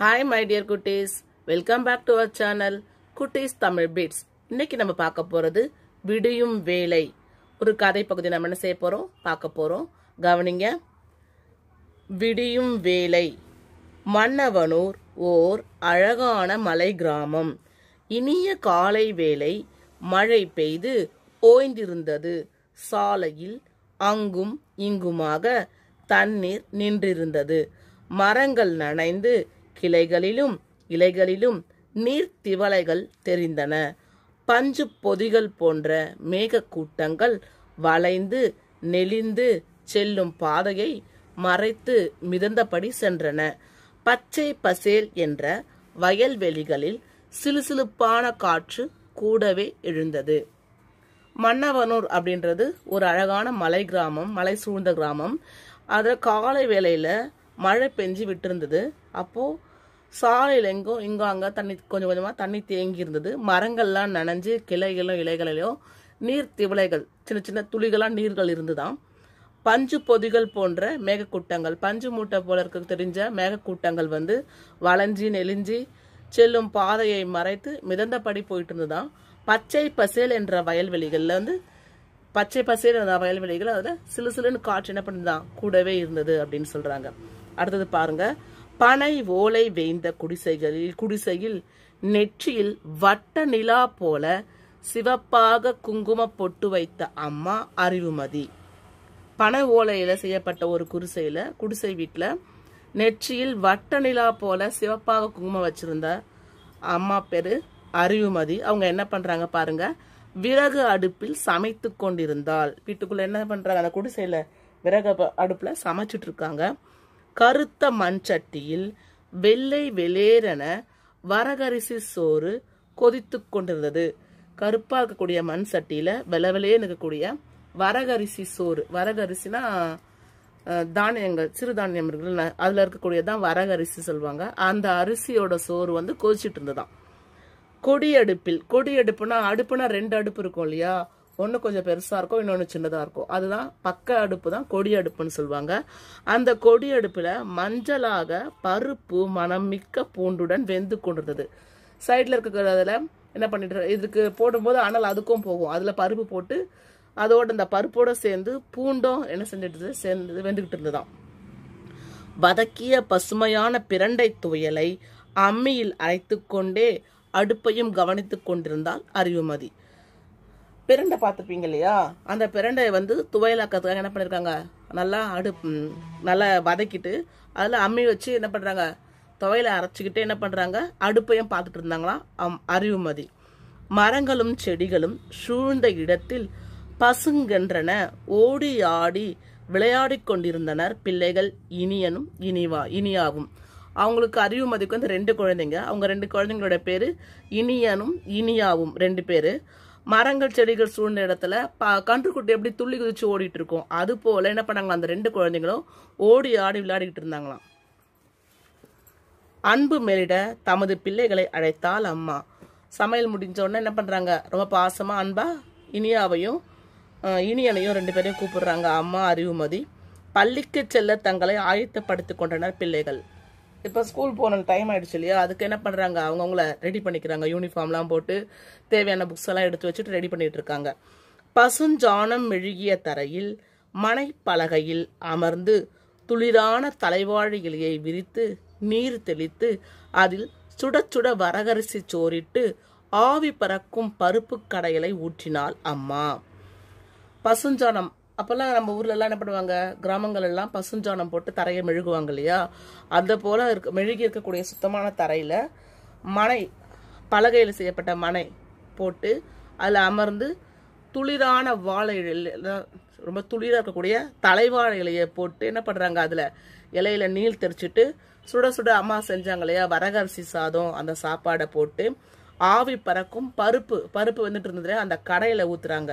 hi my dear குட்டீஸ் welcome back to our channel குட்டீஸ் Tamil beads இன்னைக்கு நம்ம பார்க்க போகிறது விடியும் வேலை ஒரு கதை பகுதி நம்ம என்ன செய்ய போகிறோம் பார்க்க போகிறோம் கவனிங்க விடியும் வேலை மன்னவனூர் ஓர் அழகான மலை கிராமம் இனிய காலை வேலை மழை பெய்து ஓய்ந்திருந்தது சாலையில் அங்கும் இங்குமாக தண்ணீர் நின்றிருந்தது மரங்கள் நனைந்து கிளைகளிலும் இலைகளிலும் நீர்த்திவளைகள் தெரிந்தன பஞ்சு பொதிகள் போன்ற மேகக்கூட்டங்கள் வளைந்து நெளிந்து செல்லும் பாதையை மறைத்து மிதந்தபடி சென்றன பச்சை பசேல் என்ற வயல்வெளிகளில் சிலுசிலுப்பான காற்று கூடவே எழுந்தது மன்னவனூர் அப்படின்றது ஒரு அழகான மலை கிராமம் மலை சூழ்ந்த கிராமம் அதில் காலை வேளையில் மழை பெஞ்சு விட்டிருந்தது அப்போது சாலையில் எங்கோ இங்கோ அங்கே தண்ணி கொஞ்சம் கொஞ்சமாக தண்ணி தேங்கி இருந்தது மரங்கள்லாம் நனைஞ்சு கிளைகளும் இலைகளிலோ நீர் திவளைகள் சின்ன சின்ன துளிகளாக நீர்கள் இருந்துதான் பஞ்சு பொதிகள் போன்ற மேகக்கூட்டங்கள் பஞ்சு மூட்டை போல இருக்க தெரிஞ்ச மேகக்கூட்டங்கள் வந்து வளைஞ்சி நெளிஞ்சி செல்லும் பாதையை மறைத்து மிதந்தபடி போயிட்டு இருந்துதான் பச்சை பசேல் என்ற வயல்வெளிகளில் வந்து பச்சை பசேல் என்ற வயல்வெளிகள் அதில் சிலு சிலுன்னு காற்று என்ன பண்ணுதான் கூடவே இருந்தது அப்படின்னு சொல்கிறாங்க அடுத்தது பாருங்கள் பனை ஓலை வேய்ந்த குடிசைகளில் குடிசையில் நெற்றியில் வட்ட நிலா போல சிவப்பாக குங்கும பொட்டு வைத்த அம்மா அறிவுமதி பனை ஓலையில் செய்யப்பட்ட ஒரு குடிசையில் குடிசை வீட்டில் நெற்றியில் வட்ட நிலா போல சிவப்பாக குங்குமம் வச்சுருந்த அம்மா பேர் அறிவுமதி அவங்க என்ன பண்ணுறாங்க பாருங்க விறகு அடுப்பில் சமைத்து கொண்டிருந்தால் வீட்டுக்குள்ளே என்ன பண்ணுறாங்க அந்த குடிசையில் விறகு அடுப்பில் சமைச்சிட்டு இருக்காங்க கருத்த மண்சட்டியில் வெள்ளை வெளேரென வரகரிசி சோறு கொதித்து கொண்டிருந்தது கருப்பாக இருக்கக்கூடிய மண் சட்டியில் வெளவெளேன்னு இருக்கக்கூடிய வரகரிசி சோறு வரகரிசினா தானியங்கள் சிறுதானியம் இருக்கு அதில் இருக்கக்கூடியதான் வரகரிசி சொல்லுவாங்க அந்த அரிசியோட சோறு வந்து கொதிச்சுட்டு இருந்ததான் கொடியடுப்பில் கொடியடுப்புனா அடுப்புனா ரெண்டு அடுப்பு இருக்கும் இல்லையா ஒன்று கொஞ்சம் பெருசாக இருக்கும் இன்னொன்று சின்னதாக இருக்கும் அதுதான் பக்க அடுப்பு தான் கொடி அடுப்புன்னு சொல்லுவாங்க அந்த கொடி அடுப்பில் மஞ்சளாக பருப்பு மனம் மிக்க பூண்டுடன் வெந்து கொண்டிருந்தது சைடில் அதில் என்ன பண்ணிட்டு இதுக்கு போடும்போது ஆனால் அதுக்கும் போகும் அதில் பருப்பு போட்டு அதோட இந்த பருப்போடு சேர்ந்து பூண்டும் என்ன செஞ்சுட்டு சேர்ந்து வெந்துக்கிட்டு இருந்ததுதான் வதக்கிய பசுமையான பிரண்டை துவையலை அம்மியில் அரைத்து கொண்டே அடுப்பையும் கவனித்து கொண்டிருந்தால் அறிவுமதி பிரண்டை பார்த்துருப்பீங்க இல்லையா அந்த பிரண்டை வந்து துவையலாக்கிறதுக்காக என்ன பண்ணியிருக்காங்க நல்லா அடு நல்லா வதக்கிட்டு அதில் அம்மி வச்சு என்ன பண்ணுறாங்க துவையில அரைச்சிக்கிட்டு என்ன பண்ணுறாங்க அடுப்பையும் பார்த்துட்டு இருந்தாங்களாம் அறிவுமதி மரங்களும் செடிகளும் சூழ்ந்த இடத்தில் பசுங்கென்றன ஓடி ஆடி விளையாடி கொண்டிருந்தனர் பிள்ளைகள் இனியனும் இனிவா இனியாகும் அவங்களுக்கு அறிவுமதிக்கு வந்து ரெண்டு குழந்தைங்க அவங்க ரெண்டு குழந்தைங்களோட பேர் இனியனும் இனியாவும் ரெண்டு பேர் மரங்கள் செடிகள் சூழ்ந்த இடத்துல ப கன்றுக்குட்டி எப்படி துள்ளி குதிச்சு ஓடிட்டு இருக்கும் அது போல் என்ன பண்ணாங்களா அந்த ரெண்டு குழந்தைங்களும் ஓடி ஆடி விளையாடிக்கிட்டு இருந்தாங்களாம் அன்பு மேலிட தமது பிள்ளைகளை அழைத்தால் அம்மா சமையல் முடிஞ்ச உடனே என்ன பண்ணுறாங்க ரொம்ப பாசமாக அன்பா இனியாவையும் இனியனையும் ரெண்டு பேரையும் கூப்பிடுறாங்க அம்மா அறிவுமதி பள்ளிக்கு செல்ல தங்களை ஆயத்தப்படுத்திக் கொண்டனர் பிள்ளைகள் இப்போ ஸ்கூல் போன டைம் ஆயிடுச்சு இல்லையா அதுக்கு என்ன பண்ணுறாங்க அவங்கவுங்கள ரெடி பண்ணிக்கிறாங்க யூனிஃபார்ம்லாம் போட்டு தேவையான புக்ஸ் எல்லாம் எடுத்து வச்சுட்டு ரெடி பண்ணிட்டு இருக்காங்க பசுஞ்சானம் மெழுகிய தரையில் மனைப்பலகையில் அமர்ந்து துளிரான தலைவாழி இலையை விரித்து நீர் தெளித்து அதில் சுட சுட வரகரிசி சோறிட்டு ஆவி பறக்கும் பருப்பு கடையலை ஊற்றினாள் அம்மா பசுஞ்சானம் அப்போல்லாம் நம்ம எல்லாம் என்ன பண்ணுவாங்க கிராமங்களெல்லாம் பசுஞ்சாணம் போட்டு தரையை மெழுகுவாங்க இல்லையா அந்த போல இருக்க மெழுகி இருக்கக்கூடிய சுத்தமான தரையில் மனை பலகையில் செய்யப்பட்ட மனை போட்டு அதில் அமர்ந்து துளிரான வாழை ரொம்ப துளிராக இருக்கக்கூடிய தலைவாழை இலையை போட்டு என்ன பண்ணுறாங்க அதில் இலையில நீள் தெரிச்சுட்டு சுட சுட அம்மா செஞ்சாங்க இல்லையா வரகரிசி சாதம் அந்த சாப்பாடை போட்டு ஆவி பறக்கும் பருப்பு பருப்பு வந்துட்டு இருந்தது அந்த கடையில் ஊற்றுறாங்க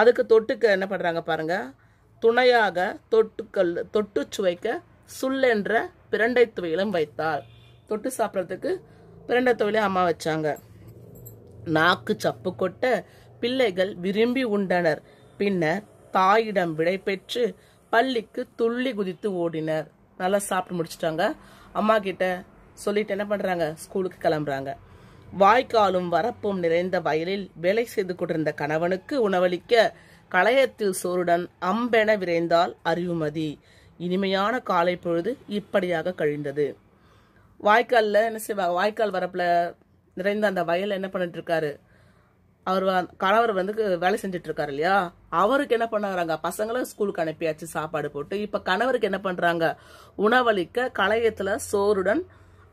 அதுக்கு தொட்டுக்க என்ன பண்ணுறாங்க பாருங்கள் துணையாக தொட்டுக்கல் தொட்டு சுவைக்க சுல்லென்ற பிரண்டை துவையிலும் வைத்தாள் தொட்டு சாப்பிட்றதுக்கு பிரண்டை துவையிலையும் அம்மா வச்சாங்க நாக்கு சப்பு கொட்ட பிள்ளைகள் விரும்பி உண்டனர் பின்னர் தாயிடம் விடை பெற்று பள்ளிக்கு துள்ளி குதித்து ஓடினர் நல்லா சாப்பிட்டு முடிச்சிட்டாங்க அம்மா கிட்ட சொல்லிட்டு என்ன பண்ணுறாங்க ஸ்கூலுக்கு கிளம்புறாங்க வாய்க்காலும் வரப்பும் நிறைந்த வயலில் வேலை செய்து கொண்டிருந்த கணவனுக்கு உணவளிக்க களையத்தில் சோறுடன் அம்பென விரைந்தால் அறிவுமதி இனிமையான காலை பொழுது இப்படியாக கழிந்தது வாய்க்காலில் என்ன செய்வாங்க வாய்க்கால் வரப்பில் நிறைந்த அந்த வயல் என்ன பண்ணிட்டுருக்காரு அவர் கணவர் வந்து வேலை இருக்காரு இல்லையா அவருக்கு என்ன பண்ணுறாங்க பசங்களை ஸ்கூலுக்கு அனுப்பியாச்சு சாப்பாடு போட்டு இப்போ கணவருக்கு என்ன பண்ணுறாங்க உணவளிக்க களையத்தில் சோறுடன்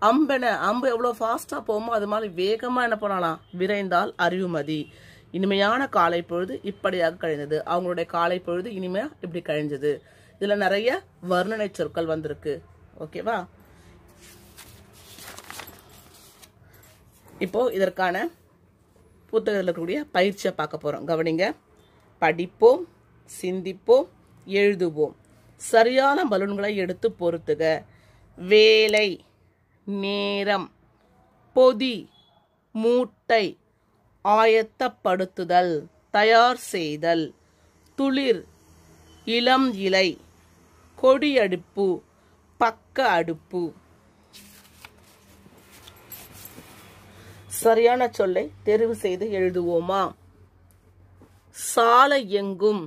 அம்பென அம்பு எவ்வளோ ஃபாஸ்ட்டாக போகுமோ அது மாதிரி வேகமாக என்ன பண்ணலாம் விரைந்தால் அறிவுமதி இனிமையான காலை பொழுது இப்படியாக கழிந்தது அவங்களுடைய காலை பொழுது இனிமையாக இப்படி கழிஞ்சது இதில் நிறைய வர்ணனை சொற்கள் வந்திருக்கு ஓகேவா இப்போது இதற்கான புத்தகத்தில் இருக்கக்கூடிய பயிற்சியை பார்க்க போகிறோம் கவனிங்க படிப்போம் சிந்திப்போம் எழுதுவோம் சரியான பலூன்களை எடுத்து பொறுத்துக வேலை நேரம் பொதி மூட்டை ஆயத்தப்படுத்துதல் தயார் செய்தல் துளிர் இளம் இலை கொடியடுப்பு பக்க அடுப்பு சரியான சொல்லை தெரிவு செய்து எழுதுவோமா சாலை எங்கும்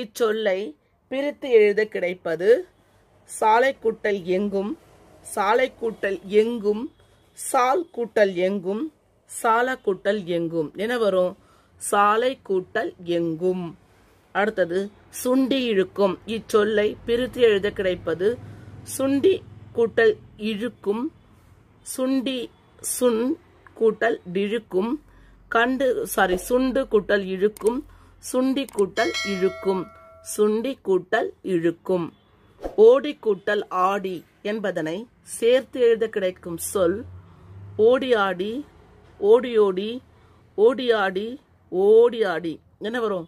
இச்சொல்லை பிரித்து எழுத கிடைப்பது சாலை எங்கும் சாலை கூட்டல் எங்கும் சால் கூட்டல் எங்கும் சால கூட்டல் எங்கும் என்ன வரும் சாலை கூட்டல் எங்கும் அடுத்தது சுண்டி இழுக்கும் இச்சொல்லை பிரித்து எழுத கிடைப்பது சுண்டி கூட்டல் இழுக்கும் சுண்டி சுண் கூட்டல் இழுக்கும் கண்டு சாரி சுண்டு கூட்டல் இழுக்கும் சுண்டி கூட்டல் இழுக்கும் சுண்டி கூட்டல் இழுக்கும் ஓடி கூட்டல் ஆடி என்பதனை சேர்த்து எழுத கிடைக்கும் சொல் ஓடி ஆடி ஓடி ஓடி ஓடி ஆடி ஓடி ஆடி என்ன வரும்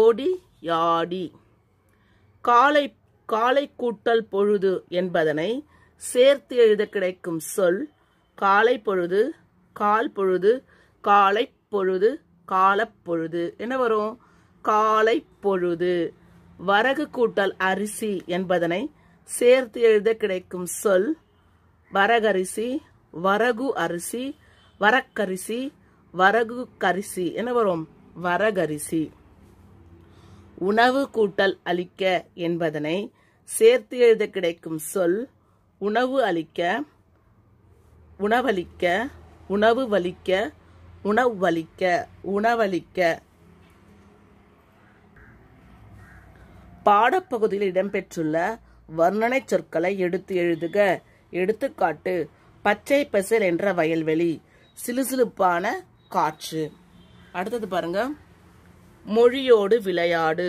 ஓடி யாடி காலை காலை கூட்டல் பொழுது என்பதனை சேர்த்து எழுத கிடைக்கும் சொல் காலை பொழுது கால் பொழுது காலை பொழுது காலப்பொழுது என்ன வரும் காலை பொழுது வரகு கூட்டல் அரிசி என்பதனை சேர்த்து எழுத கிடைக்கும் சொல் வரகரிசி வரகு அரிசி வரக்கரிசி வரகு கரிசி என வரும் வரகரிசி உணவு கூட்டல் அளிக்க என்பதனை சேர்த்து எழுத கிடைக்கும் சொல் உணவு அளிக்க உணவளிக்க உணவு வலிக்க வலிக்க உணவளிக்க பாடப்பகுதியில் இடம்பெற்றுள்ள வர்ணனை சொற்களை எடுத்து எழுதுக எடுத்துக்காட்டு பச்சை பசல் என்ற வயல்வெளி சிலுசிலுப்பான காற்று அடுத்தது பாருங்க மொழியோடு விளையாடு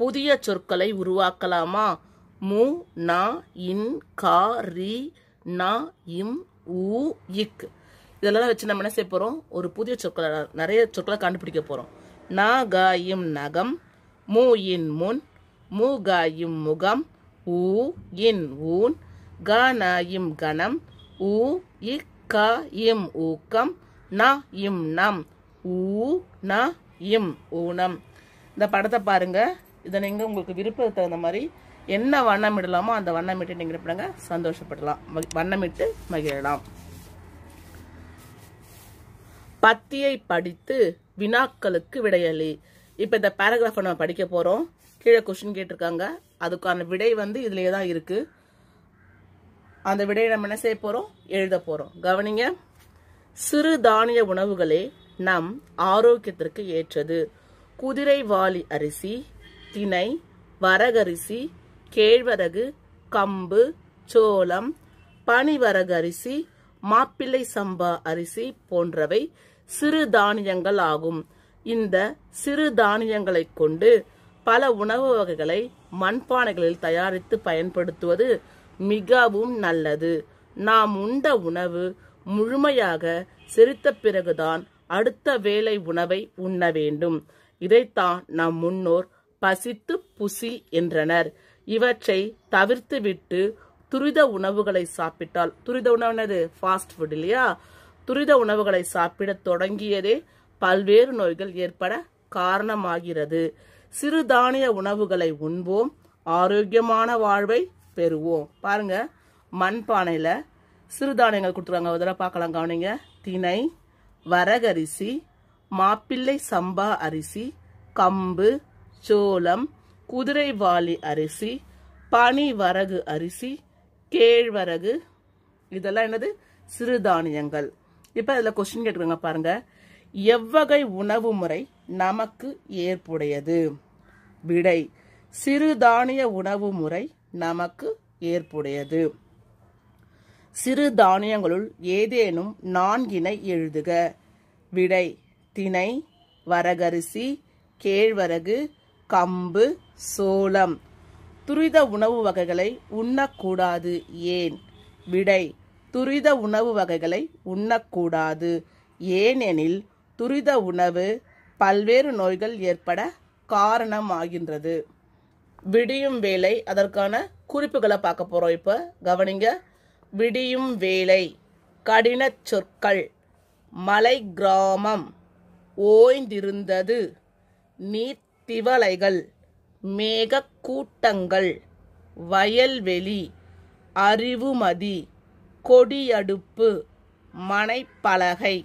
புதிய சொற்களை உருவாக்கலாமா மு நா இன் கா ரி நா இம் ஊ இக் இதெல்லாம் வச்சு நம்ம என்ன செய்ய போகிறோம் ஒரு புதிய சொற்களை நிறைய சொற்களை கண்டுபிடிக்க போகிறோம் நா க இம் நகம் மு இன் முன் மூகாயும் முகம் ஊ இன் ஊன் கானாயும் கணம் ஊ இ க இம் ஊக்கம் ந இம் நம் ஊ ந இம் ஊனம் இந்த படத்தை பாருங்க இதை நீங்கள் உங்களுக்கு விருப்பத்தை தகுந்த மாதிரி என்ன வண்ணமிடலாமோ அந்த வண்ணமிட்டு நீங்கள் இருப்பிடுங்க சந்தோஷப்படலாம் வண்ணமிட்டு மகிழலாம் பத்தியை படித்து வினாக்களுக்கு விடையளி இப்போ இந்த பேராகிராஃபை நம்ம படிக்க போகிறோம் கீழே கொஷின் கேட்டிருக்காங்க அதுக்கான விடை வந்து இதுலயே தான் இருக்குது அந்த விடையை நம்ம என்ன செய்ய போகிறோம் எழுத போகிறோம் கவனிங்க சிறு தானிய உணவுகளே நம் ஆரோக்கியத்திற்கு ஏற்றது குதிரை வாலி அரிசி திணை வரகரிசி கேழ்வரகு கம்பு சோளம் பனிவரகு அரிசி மாப்பிள்ளை சம்பா அரிசி போன்றவை சிறு தானியங்கள் ஆகும் இந்த சிறு தானியங்களை கொண்டு பல உணவு வகைகளை மண்பானைகளில் தயாரித்து பயன்படுத்துவது மிகவும் நல்லது நாம் உண்ட உணவு முழுமையாக செரித்த பிறகுதான் அடுத்த வேலை உணவை உண்ண வேண்டும் இதைத்தான் நம் முன்னோர் பசித்து புசி என்றனர் இவற்றை தவிர்த்துவிட்டு துரித உணவுகளை சாப்பிட்டால் துரித உணவு ஃபாஸ்ட் ஃபுட் இல்லையா துரித உணவுகளை சாப்பிட தொடங்கியதே பல்வேறு நோய்கள் ஏற்பட காரணமாகிறது சிறுதானிய உணவுகளை உண்போம் ஆரோக்கியமான வாழ்வை பெறுவோம் பாருங்க மண்பானையில் சிறுதானியங்கள் கொடுத்துருவாங்க ஒரு தடவை பார்க்கலாம் கவனிங்க திணை வரகரிசி மாப்பிள்ளை சம்பா அரிசி கம்பு சோளம் குதிரைவாளி அரிசி பனி வரகு அரிசி கேழ்வரகு இதெல்லாம் என்னது சிறுதானியங்கள் இப்போ இதில் கொஸ்டின் கேட்டுருங்க பாருங்கள் எவ்வகை உணவு முறை நமக்கு ஏற்புடையது விடை சிறுதானிய உணவு முறை நமக்கு ஏற்புடையது சிறுதானியங்களுள் ஏதேனும் நான்கினை எழுதுக விடை திணை வரகரிசி கேழ்வரகு கம்பு சோளம் துரித உணவு வகைகளை உண்ணக்கூடாது ஏன் விடை துரித உணவு வகைகளை உண்ணக்கூடாது ஏனெனில் துரித உணவு பல்வேறு நோய்கள் ஏற்பட காரணமாகின்றது விடியும் வேலை அதற்கான குறிப்புகளை பார்க்க போகிறோம் இப்போ கவனிங்க விடியும் வேலை கடின சொற்கள் மலை கிராமம் ஓய்ந்திருந்தது நீர்த்திவலைகள் மேகக்கூட்டங்கள் வயல்வெளி அறிவுமதி கொடியடுப்பு மனைப்பலகை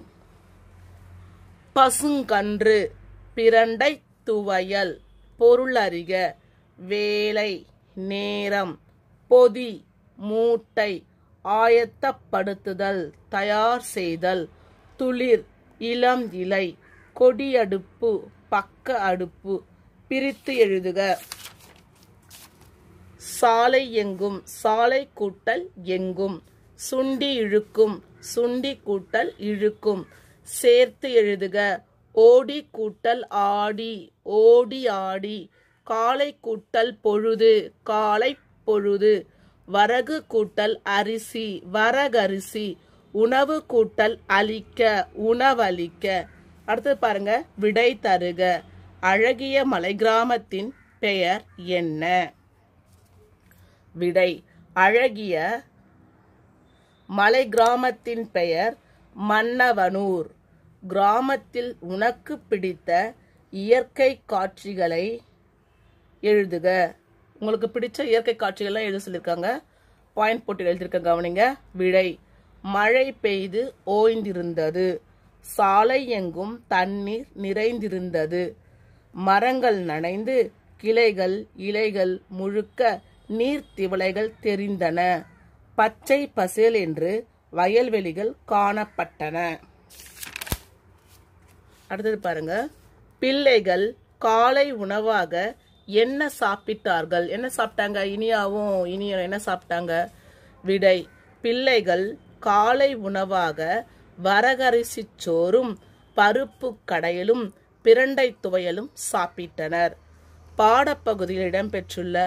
பசுங்கன்று பிரண்டை துவையல் பொருளறிக வேலை நேரம் பொதி மூட்டை ஆயத்தப்படுத்துதல் தயார் செய்தல் துளிர் இளம் இலை கொடியடுப்பு பக்க அடுப்பு பிரித்து எழுதுக சாலை எங்கும் சாலை கூட்டல் எங்கும் சுண்டி இழுக்கும் சுண்டி கூட்டல் இழுக்கும் சேர்த்து எழுதுக ஓடி கூட்டல் ஆடி ஓடி ஆடி காலை கூட்டல் பொழுது காலை பொழுது வரகு கூட்டல் அரிசி வரகரிசி உணவு கூட்டல் அழிக்க உணவளிக்க அடுத்து பாருங்க விடை தருக அழகிய மலை கிராமத்தின் பெயர் என்ன விடை அழகிய மலை கிராமத்தின் பெயர் மன்னவனூர் கிராமத்தில் உனக்கு பிடித்த இயற்கை காட்சிகளை எழுதுக உங்களுக்கு பிடிச்ச இயற்கை காட்சிகள்லாம் எழுத சொல்லியிருக்காங்க பாயிண்ட் போட்டு எழுதியிருக்க கவனிங்க விடை மழை பெய்து ஓய்ந்திருந்தது சாலை எங்கும் தண்ணீர் நிறைந்திருந்தது மரங்கள் நனைந்து கிளைகள் இலைகள் முழுக்க நீர்த்திவளைகள் தெரிந்தன பச்சை பசேல் என்று வயல்வெளிகள் காணப்பட்டன அடுத்தது பாருங்க பிள்ளைகள் காலை உணவாக என்ன சாப்பிட்டார்கள் என்ன சாப்பிட்டாங்க இனியாவும் இனியும் என்ன சாப்பிட்டாங்க விடை பிள்ளைகள் காலை உணவாக வரகரிசி சோறும் பருப்பு கடையிலும் பிரண்டை துவையலும் சாப்பிட்டனர் பாடப்பகுதியில் இடம்பெற்றுள்ள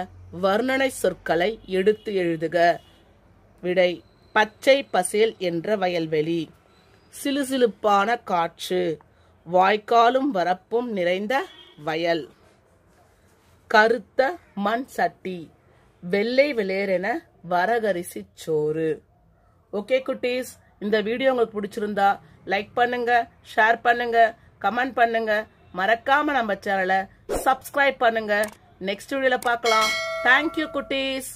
வர்ணனை சொற்களை எடுத்து எழுதுக விடை பச்சை பசேல் என்ற வயல்வெளி சிலுசிலுப்பான காற்று வாய்க்காலும் வரப்பும் நிறைந்த வயல் கருத்த மண் சட்டி வெள்ளை விளையரென வரகரிசி சோறு ஓகே குட்டீஸ் இந்த வீடியோ உங்களுக்கு பிடிச்சிருந்தா லைக் பண்ணுங்க ஷேர் பண்ணுங்க கமெண்ட் பண்ணுங்க மறக்காம நம்ம சேனலை சப்ஸ்கிரைப் பண்ணுங்க நெக்ஸ்ட் வீடியோல பார்க்கலாம் தேங்க்யூ குட்டீஸ்